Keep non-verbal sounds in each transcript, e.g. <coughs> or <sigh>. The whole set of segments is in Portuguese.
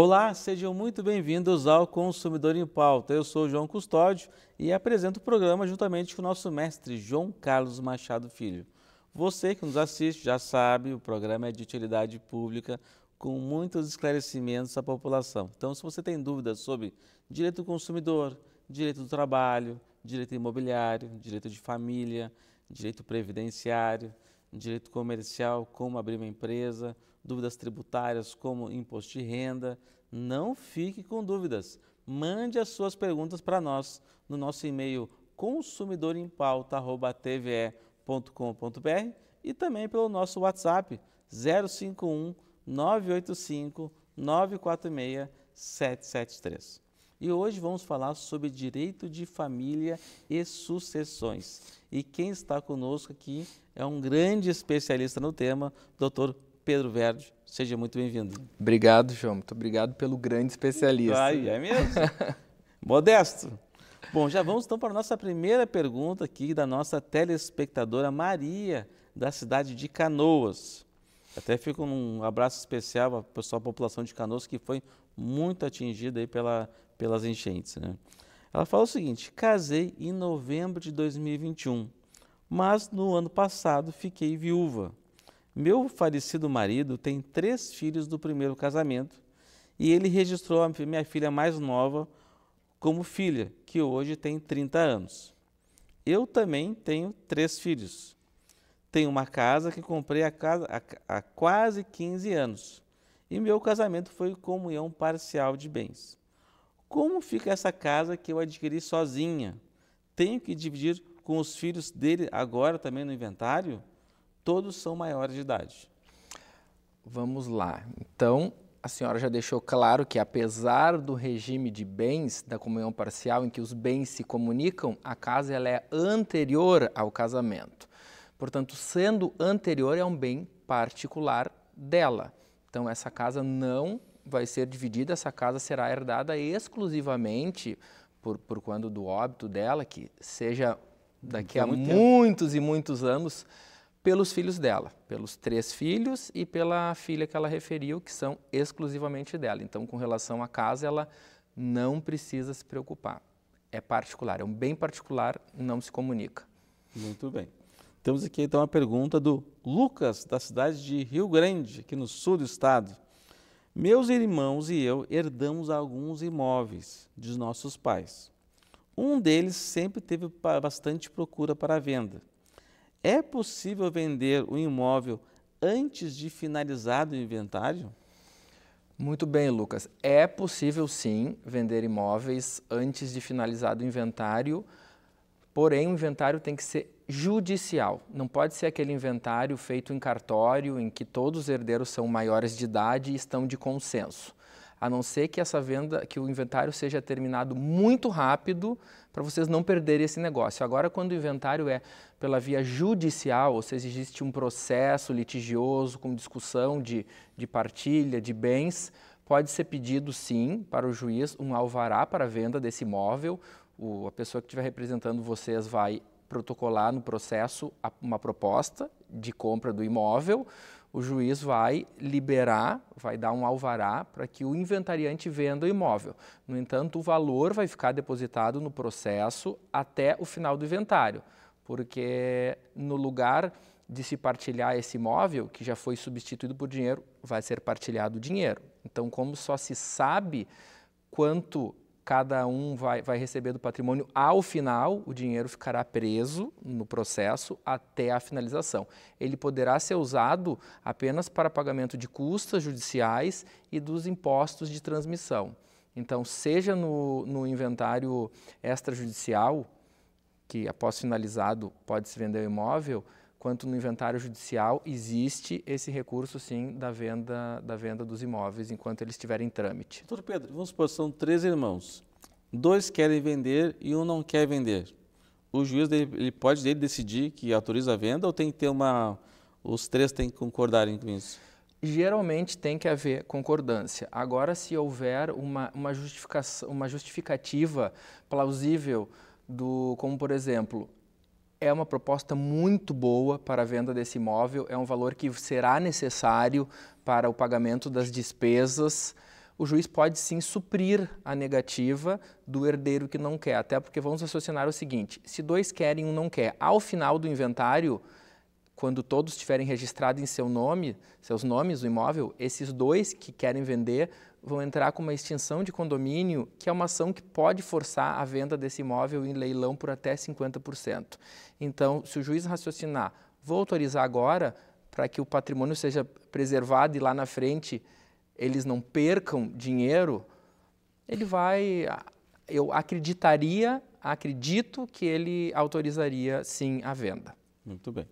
Olá, sejam muito bem-vindos ao Consumidor em Pauta. Eu sou João Custódio e apresento o programa juntamente com o nosso mestre João Carlos Machado Filho. Você que nos assiste já sabe, o programa é de utilidade pública com muitos esclarecimentos à população. Então, se você tem dúvidas sobre direito do consumidor, direito do trabalho, direito imobiliário, direito de família, direito previdenciário, direito comercial, como abrir uma empresa, dúvidas tributárias como imposto de renda. Não fique com dúvidas. Mande as suas perguntas para nós no nosso e-mail consumidorimpauta.tve.com.br e também pelo nosso WhatsApp 051 985 946 773. E hoje vamos falar sobre direito de família e sucessões. E quem está conosco aqui é um grande especialista no tema, Dr. Pedro Verdi. Seja muito bem-vindo. Obrigado, João. Muito obrigado pelo grande especialista. Ai, é mesmo? <laughs> Modesto. Bom, já vamos então para a nossa primeira pergunta aqui da nossa telespectadora Maria, da cidade de Canoas. Até fico um abraço especial para a pessoal da população de Canoas, que foi muito atingida aí pela, pelas enchentes. Né? Ela fala o seguinte: casei em novembro de 2021, mas no ano passado fiquei viúva. Meu falecido marido tem três filhos do primeiro casamento e ele registrou a minha filha mais nova como filha, que hoje tem 30 anos. Eu também tenho três filhos. Tenho uma casa que comprei há, há quase 15 anos e meu casamento foi comunhão parcial de bens. Como fica essa casa que eu adquiri sozinha? Tenho que dividir com os filhos dele agora também no inventário? todos são maiores de idade. Vamos lá. Então, a senhora já deixou claro que, apesar do regime de bens da comunhão parcial, em que os bens se comunicam, a casa ela é anterior ao casamento. Portanto, sendo anterior, é um bem particular dela. Então, essa casa não vai ser dividida, essa casa será herdada exclusivamente por, por quando do óbito dela, que seja daqui a muitos e muitos anos pelos filhos dela, pelos três filhos e pela filha que ela referiu, que são exclusivamente dela. Então, com relação à casa, ela não precisa se preocupar. É particular, é um bem particular, não se comunica. Muito bem. Temos aqui então a pergunta do Lucas, da cidade de Rio Grande, aqui no sul do estado. Meus irmãos e eu herdamos alguns imóveis de nossos pais. Um deles sempre teve bastante procura para venda é possível vender o imóvel antes de finalizado o inventário? Muito bem, Lucas. É possível sim vender imóveis antes de finalizado o inventário, porém o inventário tem que ser judicial. Não pode ser aquele inventário feito em cartório em que todos os herdeiros são maiores de idade e estão de consenso a não ser que essa venda, que o inventário seja terminado muito rápido para vocês não perderem esse negócio. Agora, quando o inventário é pela via judicial, ou seja, existe um processo litigioso com discussão de, de partilha de bens, pode ser pedido sim para o juiz um alvará para venda desse imóvel. O, a pessoa que estiver representando vocês vai protocolar no processo uma proposta de compra do imóvel o juiz vai liberar, vai dar um alvará para que o inventariante venda o imóvel. No entanto, o valor vai ficar depositado no processo até o final do inventário, porque no lugar de se partilhar esse imóvel, que já foi substituído por dinheiro, vai ser partilhado o dinheiro. Então, como só se sabe quanto cada um vai, vai receber do patrimônio ao final, o dinheiro ficará preso no processo até a finalização. Ele poderá ser usado apenas para pagamento de custas judiciais e dos impostos de transmissão. Então, seja no, no inventário extrajudicial, que após finalizado pode se vender o imóvel, quanto no inventário judicial, existe esse recurso, sim, da venda, da venda dos imóveis, enquanto eles estiverem em trâmite. Doutor Pedro, vamos supor, são três irmãos. Dois querem vender e um não quer vender. O juiz ele pode ele decidir que autoriza a venda ou tem que ter uma... Os três têm que concordarem com isso? geralmente tem que haver concordância. Agora, se houver uma, uma, justificação, uma justificativa plausível do, como por exemplo, é uma proposta muito boa para a venda desse imóvel, é um valor que será necessário para o pagamento das despesas. O juiz pode sim suprir a negativa do herdeiro que não quer, até porque vamos raciocinar o seguinte: se dois querem, um não quer. Ao final do inventário, quando todos tiverem registrado em seu nome, seus nomes, o imóvel, esses dois que querem vender vão entrar com uma extinção de condomínio, que é uma ação que pode forçar a venda desse imóvel em leilão por até 50%. Então, se o juiz raciocinar, vou autorizar agora para que o patrimônio seja preservado e lá na frente eles não percam dinheiro, ele vai, eu acreditaria, acredito que ele autorizaria sim a venda. Muito bem.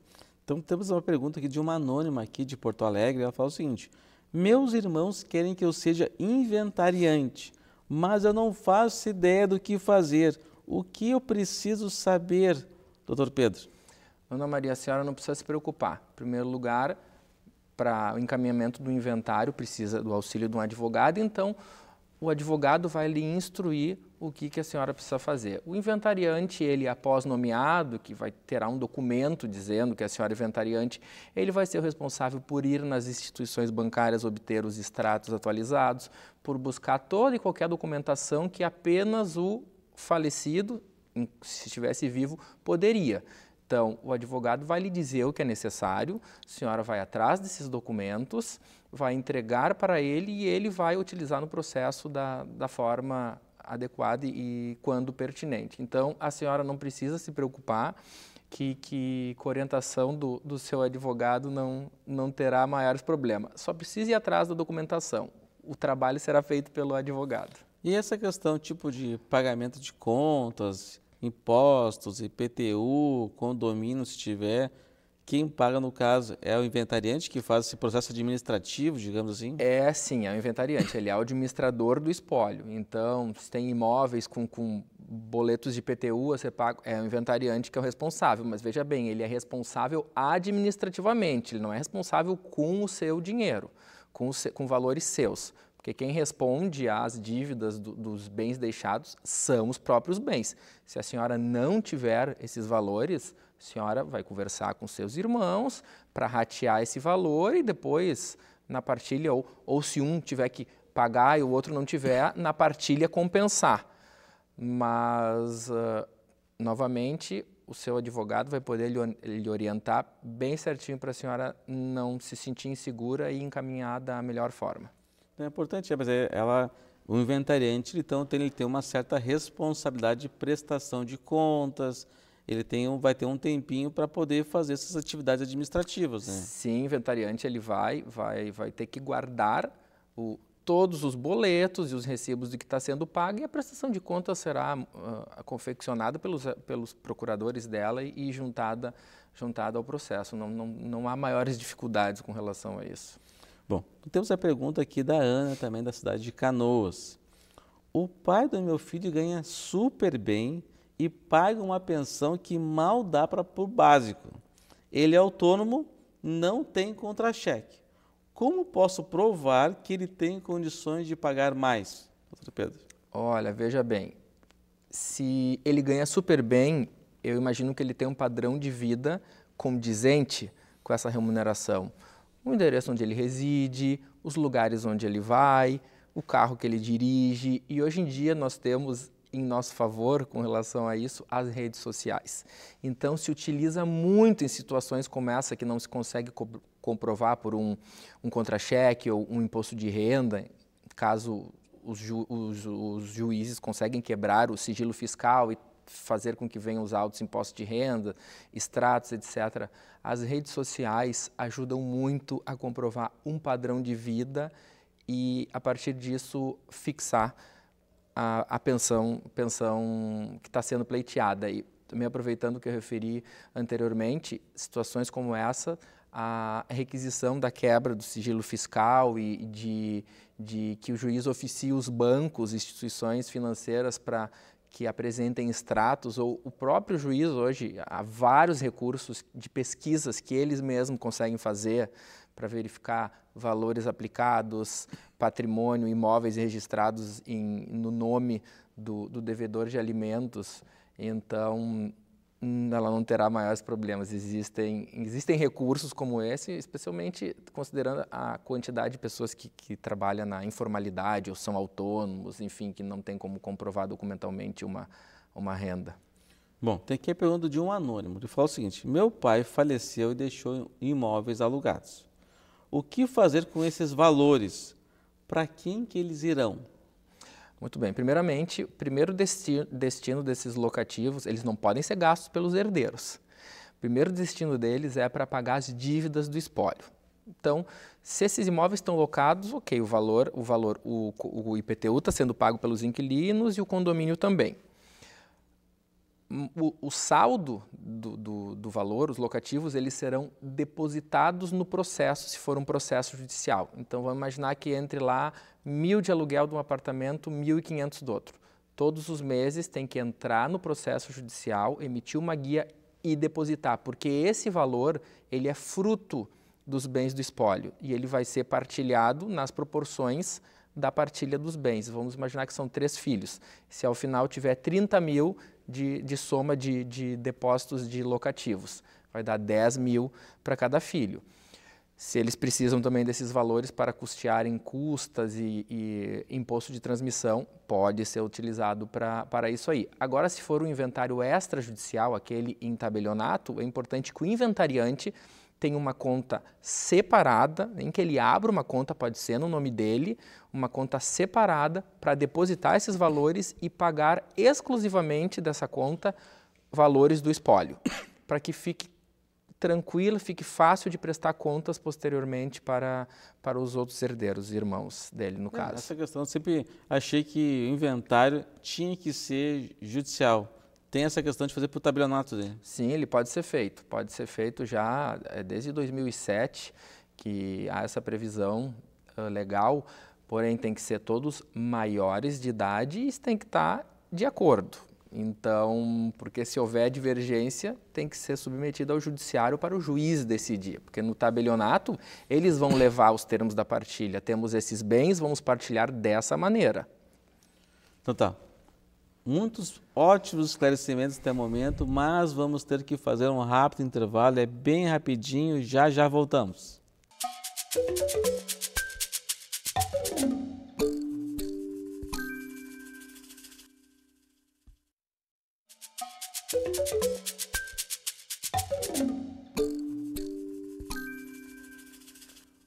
Então temos uma pergunta aqui de uma anônima aqui de Porto Alegre, ela fala o seguinte: Meus irmãos querem que eu seja inventariante, mas eu não faço ideia do que fazer. O que eu preciso saber, doutor Pedro? Ana Maria, a senhora não precisa se preocupar. Em primeiro lugar, para o encaminhamento do inventário precisa do auxílio de um advogado, então o advogado vai lhe instruir o que, que a senhora precisa fazer. O inventariante, ele após nomeado, que vai terá um documento dizendo que é a senhora é inventariante, ele vai ser o responsável por ir nas instituições bancárias obter os extratos atualizados, por buscar toda e qualquer documentação que apenas o falecido, se estivesse vivo, poderia. Então, o advogado vai lhe dizer o que é necessário, a senhora vai atrás desses documentos, vai entregar para ele e ele vai utilizar no processo da, da forma adequada e quando pertinente. Então, a senhora não precisa se preocupar que, que com orientação do, do seu advogado não, não terá maiores problemas. Só precisa ir atrás da documentação. O trabalho será feito pelo advogado. E essa questão, tipo de pagamento de contas, impostos, IPTU, condomínio, se tiver, quem paga, no caso, é o inventariante que faz esse processo administrativo, digamos assim? É, sim, é o inventariante. Ele é o administrador do espólio. Então, se tem imóveis com, com boletos de PTU a ser pago, é o inventariante que é o responsável. Mas veja bem, ele é responsável administrativamente, ele não é responsável com o seu dinheiro, com, se, com valores seus. Porque quem responde às dívidas do, dos bens deixados são os próprios bens. Se a senhora não tiver esses valores, a senhora vai conversar com seus irmãos para ratear esse valor e depois na partilha, ou, ou se um tiver que pagar e o outro não tiver, na partilha compensar. Mas, uh, novamente, o seu advogado vai poder lhe orientar bem certinho para a senhora não se sentir insegura e encaminhar da melhor forma. Então, é importante, mas é, ela, o inventariante, então, tem, ele tem uma certa responsabilidade de prestação de contas, ele tem um, vai ter um tempinho para poder fazer essas atividades administrativas. Né? Sim, inventariante ele vai, vai, vai ter que guardar o, todos os boletos e os recibos de que está sendo pago e a prestação de contas será uh, confeccionada pelos, pelos procuradores dela e, e juntada, juntada ao processo. Não, não, não há maiores dificuldades com relação a isso. Bom, temos a pergunta aqui da Ana, também da cidade de Canoas. O pai do meu filho ganha super bem e paga uma pensão que mal dá para o básico. Ele é autônomo, não tem contra-cheque. Como posso provar que ele tem condições de pagar mais, doutor Pedro? Olha, veja bem, se ele ganha super bem, eu imagino que ele tem um padrão de vida condizente com essa remuneração. O endereço onde ele reside, os lugares onde ele vai, o carro que ele dirige. E hoje em dia nós temos em nosso favor com relação a isso as redes sociais. Então se utiliza muito em situações como essa que não se consegue co comprovar por um, um contra-cheque ou um imposto de renda, caso os, ju os, os juízes conseguem quebrar o sigilo fiscal e fazer com que venham os altos impostos de renda, extratos, etc. As redes sociais ajudam muito a comprovar um padrão de vida e, a partir disso, fixar a, a pensão, pensão que está sendo pleiteada. E também aproveitando o que eu referi anteriormente, situações como essa, a requisição da quebra do sigilo fiscal e de, de que o juiz oficie os bancos, instituições financeiras para que apresentem extratos, ou o próprio juiz hoje, há vários recursos de pesquisas que eles mesmos conseguem fazer para verificar valores aplicados, patrimônio, imóveis registrados em, no nome do, do devedor de alimentos. Então, hum, ela não terá maiores problemas. Existem, existem recursos como esse, especialmente considerando a quantidade de pessoas que, que trabalham na informalidade ou são autônomos, enfim, que não tem como comprovar documentalmente uma, uma renda. Bom, tem aqui a pergunta de um anônimo. Ele fala o seguinte: meu pai faleceu e deixou imóveis alugados o que fazer com esses valores? Para quem que eles irão? Muito bem. Primeiramente, o primeiro destino, desses locativos, eles não podem ser gastos pelos herdeiros. O primeiro destino deles é para pagar as dívidas do espólio. Então, se esses imóveis estão locados, ok, o valor, o valor, o, o IPTU está sendo pago pelos inquilinos e o condomínio também o, o saldo do, do, do, valor, os locativos, eles serão depositados no processo, se for um processo judicial. Então, vamos imaginar que entre lá mil de aluguel de um apartamento, mil e quinhentos do outro. Todos os meses tem que entrar no processo judicial, emitir uma guia e depositar, porque esse valor ele é fruto dos bens do espólio e ele vai ser partilhado nas proporções da partilha dos bens. Vamos imaginar que são três filhos. Se ao final tiver 30 mil, de, de soma de, de depósitos de locativos. Vai dar 10 mil para cada filho. Se eles precisam também desses valores para custearem custas e, e imposto de transmissão, pode ser utilizado para isso aí. Agora, se for um inventário extrajudicial, aquele em tabelionato, é importante que o inventariante tem uma conta separada, em que ele abra uma conta, pode ser no nome dele, uma conta separada para depositar esses valores e pagar exclusivamente dessa conta valores do espólio, <coughs> para que fique tranquilo, fique fácil de prestar contas posteriormente para, para os outros herdeiros, irmãos dele, no é, caso. Essa questão, eu sempre achei que o inventário tinha que ser judicial tem essa questão de fazer para o tabelionato dele. Sim, ele pode ser feito. Pode ser feito já eh, desde 2007, que há essa previsão ah, legal, porém tem que ser todos maiores de idade e isso tem que estar tá de acordo. Então, porque se houver divergência, tem que ser submetido ao judiciário para o juiz decidir. Porque no tabelionato, eles vão levar os termos da partilha. Temos esses bens, vamos partilhar dessa maneira. Então tá, muitos ótimos esclarecimentos até o momento, mas vamos ter que fazer um rápido intervalo, é bem rapidinho, já já voltamos.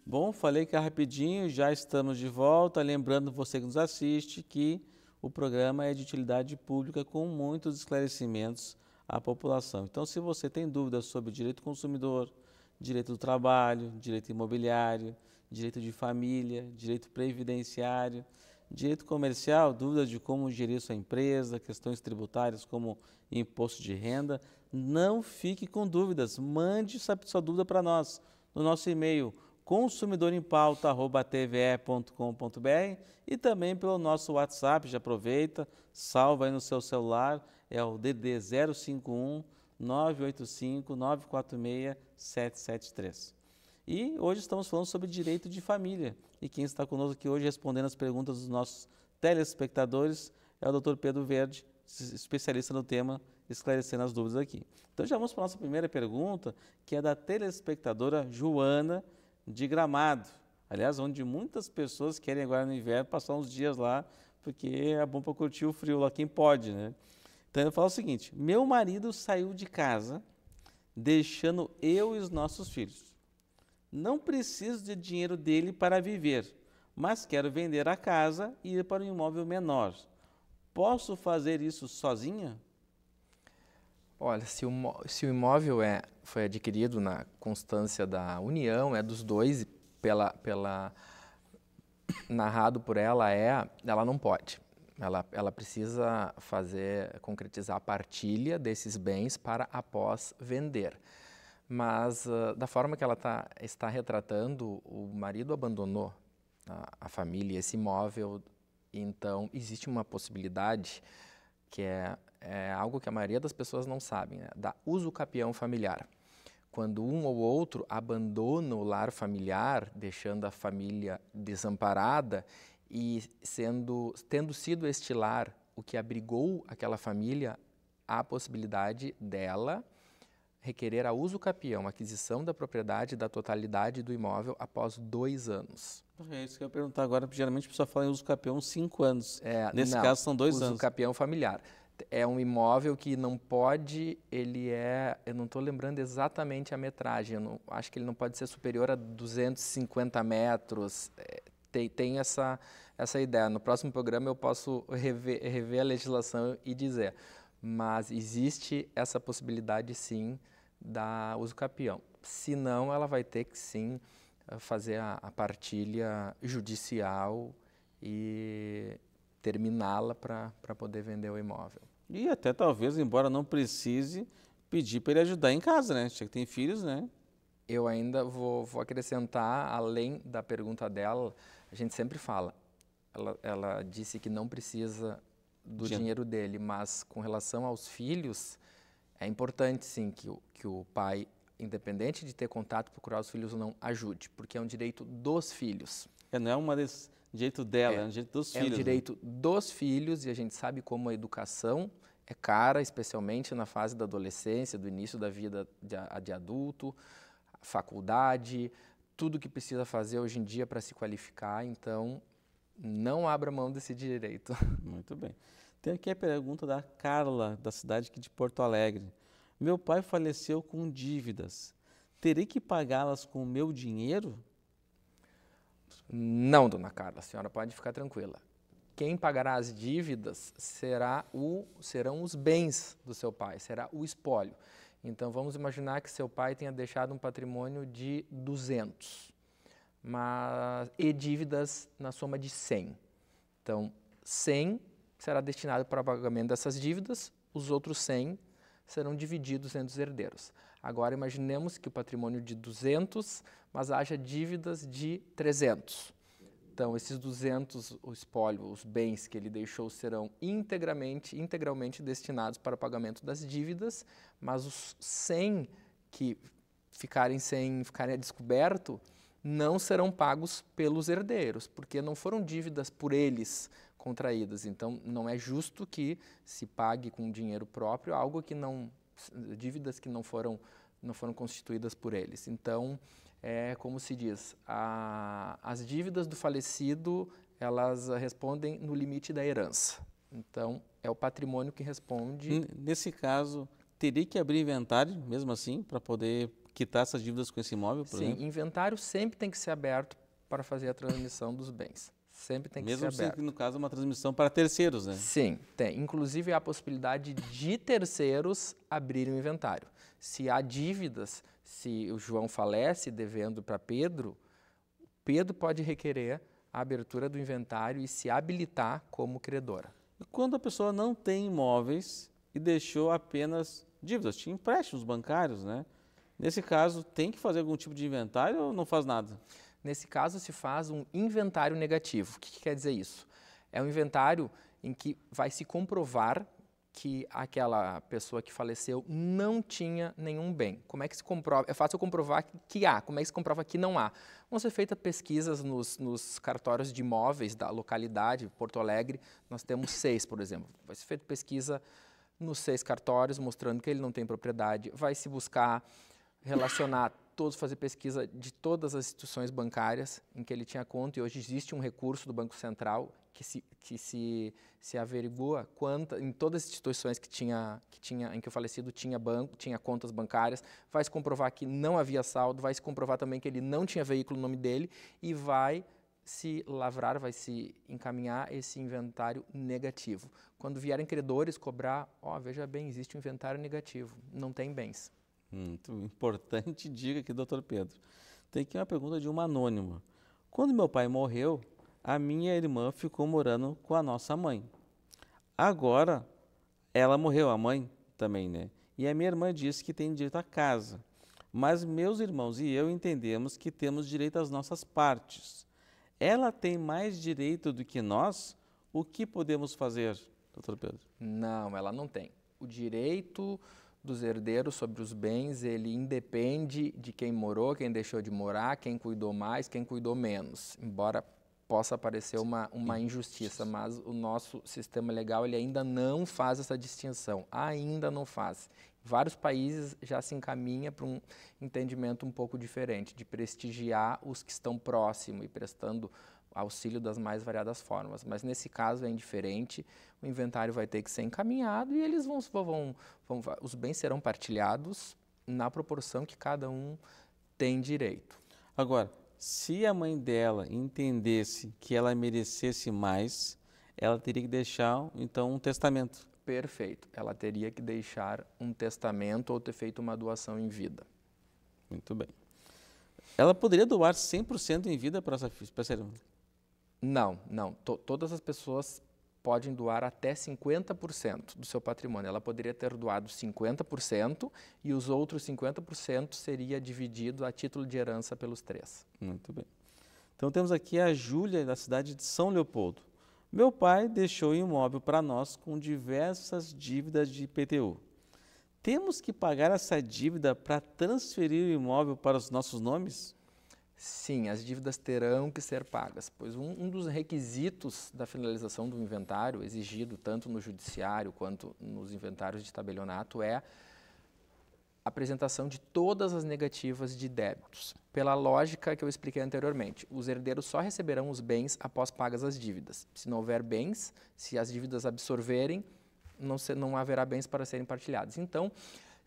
Bom, falei que é rapidinho, já estamos de volta. Lembrando você que nos assiste que o programa é de utilidade pública com muitos esclarecimentos à população. Então, se você tem dúvidas sobre direito consumidor, direito do trabalho, direito imobiliário, direito de família, direito previdenciário, direito comercial, dúvidas de como gerir sua empresa, questões tributárias como imposto de renda, não fique com dúvidas. Mande sua dúvida para nós no nosso e-mail consumidorimPauta@tve.com.br e também pelo nosso WhatsApp. Já aproveita, salva aí no seu celular, é o DD 051 985 946 773. E hoje estamos falando sobre direito de família. E quem está conosco aqui hoje respondendo as perguntas dos nossos telespectadores é o Dr. Pedro Verde, especialista no tema, esclarecendo as dúvidas aqui. Então já vamos para a nossa primeira pergunta, que é da telespectadora Joana, de Gramado. Aliás, onde muitas pessoas querem agora no inverno passar uns dias lá, porque é bom para curtir o frio lá, quem pode, né? Então ele fala o seguinte: meu marido saiu de casa, deixando eu e os nossos filhos. Não preciso de dinheiro dele para viver, mas quero vender a casa e ir para um imóvel menor. Posso fazer isso sozinha? Olha, se o, se o imóvel é, foi adquirido na constância da união, é dos dois, pela, pela narrado por ela é, ela não pode. Ela, ela precisa fazer, concretizar a partilha desses bens para após vender. Mas uh, da forma que ela tá, está retratando, o marido abandonou a, a família, esse imóvel, então existe uma possibilidade que é é algo que a maioria das pessoas não sabem, né? da usucapião familiar. Quando um ou outro abandona o lar familiar, deixando a família desamparada e sendo, tendo sido este lar o que abrigou aquela família, há a possibilidade dela requerer a usucapião, aquisição da propriedade da totalidade do imóvel após dois anos. É isso que eu ia perguntar agora, porque geralmente a pessoa fala em usucapião cinco anos. É, Nesse não, caso são dois anos. Usucapião familiar é um imóvel que não pode, ele é, eu não estou lembrando exatamente a metragem, não, acho que ele não pode ser superior a 250 metros, é, tem, tem essa, essa ideia. No próximo programa eu posso rever, rever a legislação e dizer, mas existe essa possibilidade sim da uso capião. Se não, ela vai ter que sim fazer a, a partilha judicial e terminá-la para poder vender o imóvel. E até talvez, embora não precise, pedir para ele ajudar em casa, né? Já que tem filhos, né? Eu ainda vou, vou acrescentar, além da pergunta dela, a gente sempre fala, ela, ela disse que não precisa do dinheiro dele, mas com relação aos filhos, é importante sim que o, que o pai, independente de ter contato, procurar os filhos ou não, ajude, porque é um direito dos filhos. É, não é uma des direito dela, é, é direito dos é filhos. É direito né? dos filhos e a gente sabe como a educação é cara, especialmente na fase da adolescência, do início da vida de, de adulto, faculdade, tudo que precisa fazer hoje em dia para se qualificar. Então, não abra mão desse direito. <laughs> Muito bem. Tem aqui a pergunta da Carla, da cidade aqui de Porto Alegre. Meu pai faleceu com dívidas. Terei que pagá-las com o meu dinheiro? Não, dona Carla, a senhora pode ficar tranquila. Quem pagará as dívidas será o, serão os bens do seu pai, será o espólio. Então vamos imaginar que seu pai tenha deixado um patrimônio de 200 mas, e dívidas na soma de 100. Então 100 será destinado para o pagamento dessas dívidas, os outros 100 serão divididos entre os herdeiros. Agora imaginemos que o patrimônio de 200, mas haja dívidas de 300. Então, esses 200, o espólio, os bens que ele deixou serão integramente, integralmente destinados para o pagamento das dívidas, mas os 100 que ficarem sem, ficarem a descoberto, não serão pagos pelos herdeiros, porque não foram dívidas por eles contraídas. Então, não é justo que se pague com dinheiro próprio algo que não dívidas que não foram não foram constituídas por eles. Então, é como se diz, a, as dívidas do falecido, elas respondem no limite da herança. Então, é o patrimônio que responde. Nesse caso, teria que abrir inventário, mesmo assim, para poder quitar essas dívidas com esse imóvel? Sim, exemplo? inventário sempre tem que ser aberto para fazer a transmissão dos bens. Sempre tem que Mesmo ser aberto. Mesmo no caso, uma transmissão para terceiros, né? Sim, tem. Inclusive, há a possibilidade de terceiros abrirem o inventário. Se há dívidas, se o João falece devendo para Pedro, Pedro pode requerer a abertura do inventário e se habilitar como credora. E quando a pessoa não tem imóveis e deixou apenas dívidas, tinha empréstimos bancários, né? Nesse caso, tem que fazer algum tipo de inventário ou não faz nada? Nesse caso, se faz um inventário negativo. O que, que quer dizer isso? É um inventário em que vai se comprovar que aquela pessoa que faleceu não tinha nenhum bem. Como é que se comprova? É fácil comprovar que há. Como é que se comprova que não há? Vão ser feitas pesquisas nos, nos cartórios de imóveis da localidade, Porto Alegre. Nós temos seis, por exemplo. Vai ser feita pesquisa nos seis cartórios, mostrando que ele não tem propriedade. Vai se buscar relacionar todos fazer pesquisa de todas as instituições bancárias em que ele tinha conta e hoje existe um recurso do Banco Central que se, que se, se averigua quanta, em todas as instituições que tinha, que tinha, em que o falecido tinha banco, tinha contas bancárias, vai se comprovar que não havia saldo, vai se comprovar também que ele não tinha veículo no nome dele e vai se lavrar, vai se encaminhar esse inventário negativo. Quando vierem credores cobrar, ó, oh, veja bem, existe um inventário negativo, não tem bens. Muito hum, importante <laughs> dica aqui, doutor Pedro. Tem aqui uma pergunta de uma anônima. Quando meu pai morreu, a minha irmã ficou morando com a nossa mãe. Agora, ela morreu, a mãe também, né? E a minha irmã disse que tem direito à casa. Mas meus irmãos e eu entendemos que temos direito às nossas partes. Ela tem mais direito do que nós? O que podemos fazer, doutor Pedro? Não, ela não tem. O direito dos herdeiros sobre os bens, ele independe de quem morou, quem deixou de morar, quem cuidou mais, quem cuidou menos. Embora possa parecer uma, uma injustiça, mas o nosso sistema legal ele ainda não faz essa distinção, ainda não faz. Vários países já se encaminha para um entendimento um pouco diferente, de prestigiar os que estão próximo e prestando auxílio das mais variadas formas. Mas nesse caso é indiferente, o inventário vai ter que ser encaminhado e eles vão, vão, vão os bens serão partilhados na proporção que cada um tem direito. Agora, se a mãe dela entendesse que ela merecesse mais, ela teria que deixar então um testamento. Perfeito. Ela teria que deixar um testamento ou ter feito uma doação em vida. Muito bem. Ela poderia doar 100% em vida para essa, para essa irmã? Não, não. T todas as pessoas podem doar até 50% do seu patrimônio. Ela poderia ter doado 50% e os outros 50% seria dividido a título de herança pelos três. Muito bem. Então temos aqui a Júlia, da cidade de São Leopoldo. Meu pai deixou imóvel para nós com diversas dívidas de IPTU. Temos que pagar essa dívida para transferir o imóvel para os nossos nomes? Sim, as dívidas terão que ser pagas, pois um, um, dos requisitos da finalização do inventário, exigido tanto no judiciário quanto nos inventários de tabelionato, é a apresentação de todas as negativas de débitos. Pela lógica que eu expliquei anteriormente, os herdeiros só receberão os bens após pagas as dívidas. Se não houver bens, se as dívidas absorverem, não, não haverá bens para serem partilhados. Então,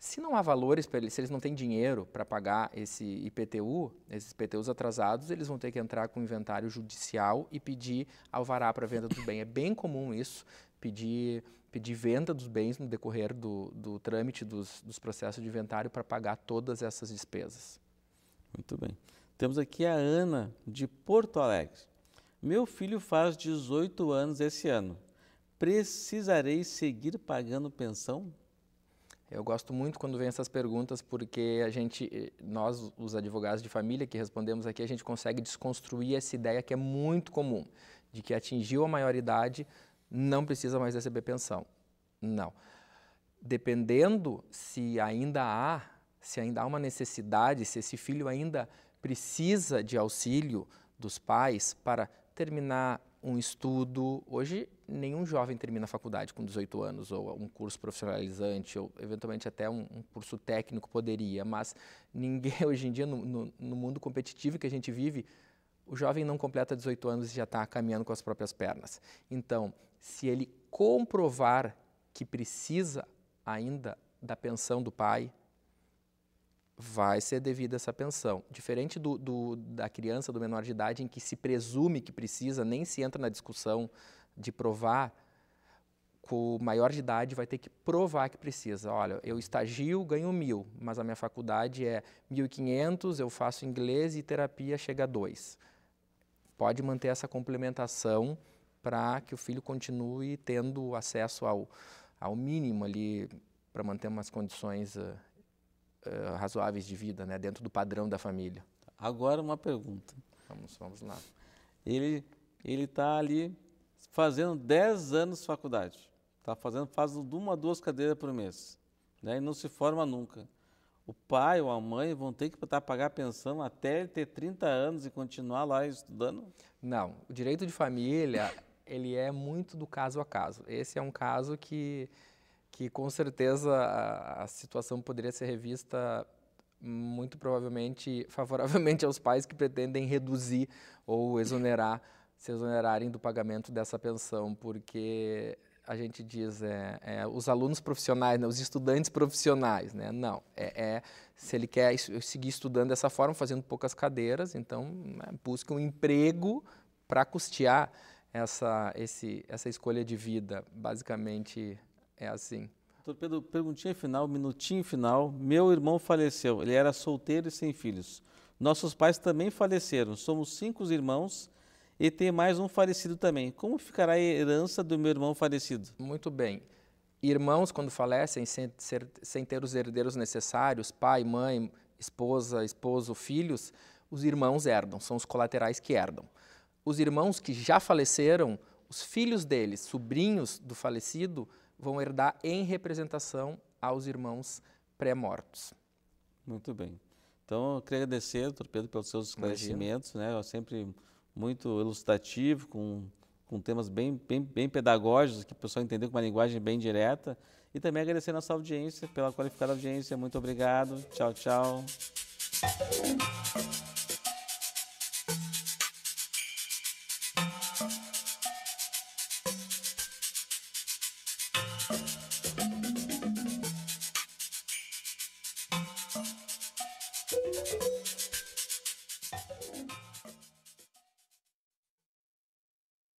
se não há valores para eles, se eles não têm dinheiro para pagar esse IPTU, esses IPTUs atrasados, eles vão ter que entrar com inventário judicial e pedir alvará para venda do bem. É bem comum isso, pedir, pedir venda dos bens no decorrer do, do trâmite dos, dos processos de inventário para pagar todas essas despesas. Muito bem. Temos aqui a Ana, de Porto Alegre. Meu filho faz 18 anos esse ano. Precisarei seguir pagando pensão? Eu gosto muito quando vem essas perguntas porque a gente, eh, nós, os advogados de família que respondemos aqui, a gente consegue desconstruir essa ideia que é muito comum de que atingiu a maioridade não precisa mais receber pensão. Não. Dependendo se ainda há, se ainda há uma necessidade, se esse filho ainda precisa de auxílio dos pais para terminar um estudo. Hoje, nenhum jovem termina a faculdade com 18 anos, ou um curso profissionalizante, ou eventualmente até um, um curso técnico poderia, mas ninguém, <laughs> hoje em dia, no, no, no mundo competitivo que a gente vive, o jovem não completa 18 anos e já está caminhando com as próprias pernas. Então, se ele comprovar que precisa ainda da pensão do pai, vai ser devida essa pensão. Diferente do, do, da criança, do menor de idade, em que se presume que precisa, nem se entra na discussão de provar, com maior de idade vai ter que provar que precisa. Olha, eu estagio, ganho mil, mas a minha faculdade é 1.500, eu faço inglês e terapia chega a dois. Pode manter essa complementação para que o filho continue tendo acesso ao, ao mínimo ali para manter umas condições eh, eh, razoáveis de vida, né? dentro do padrão da família. Agora uma pergunta. Vamos, vamos lá. Ele está ali fazendo 10 anos de faculdade. Está fazendo, faz uma, duas cadeiras por mês. Né? E não se forma nunca. O pai ou a mãe vão ter que estar pagar pensão até ele ter 30 anos e continuar lá estudando? Não. O direito de família, ele é muito do caso a caso. Esse é um caso que que com certeza a, a situação poderia ser revista muito provavelmente favoravelmente aos pais que pretendem reduzir ou exonerar, se exonerarem do pagamento dessa pensão, porque a gente diz é, é, os alunos profissionais, né, os estudantes profissionais, né? Não, é, é, se ele quer seguir estudando dessa forma, fazendo poucas cadeiras, então né, busca um emprego para custear essa, esse, essa escolha de vida, basicamente é assim. Doutor Pedro, perguntinha final, minutinho final. Meu irmão faleceu, ele era solteiro e sem filhos. Nossos pais também faleceram, somos cinco irmãos e tem mais um falecido também. Como ficará a herança do meu irmão falecido? Muito bem. Irmãos, quando falecem sem, ser, sem ter os herdeiros necessários, pai, mãe, esposa, esposo, filhos, os irmãos herdam, são os colaterais que herdam. Os irmãos que já faleceram, os filhos deles, sobrinhos do falecido, vão herdar em representação aos irmãos pré-mortos. Muito bem. Então, eu queria agradecer, doutor Pedro, pelos seus esclarecimentos, Imagina. né? sempre muito ilustrativo, com, com temas bem, bem, bem pedagógicos, que o pessoal entendeu com uma linguagem bem direta. E também agradecer a nossa audiência, pela qualificada audiência. Muito obrigado. Tchau, tchau.